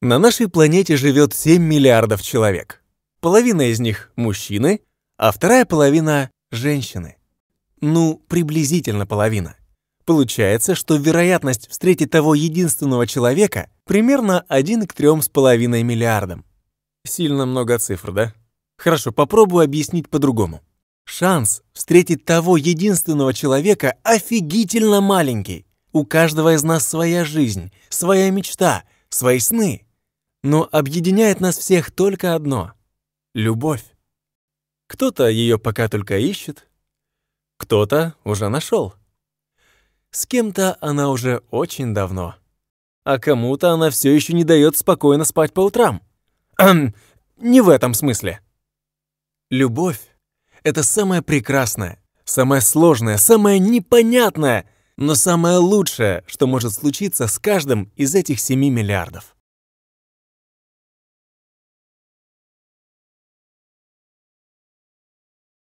На нашей планете живет 7 миллиардов человек. Половина из них – мужчины, а вторая половина – женщины. Ну, приблизительно половина. Получается, что вероятность встретить того единственного человека примерно 1 к 3,5 миллиардам. Сильно много цифр, да? Хорошо, попробую объяснить по-другому. Шанс встретить того единственного человека офигительно маленький. У каждого из нас своя жизнь, своя мечта, свои сны но объединяет нас всех только одно — любовь. Кто-то ее пока только ищет, кто-то уже нашел. С кем-то она уже очень давно, а кому-то она все еще не дает спокойно спать по утрам. не в этом смысле. Любовь — это самое прекрасное, самое сложное, самое непонятное, но самое лучшее, что может случиться с каждым из этих семи миллиардов.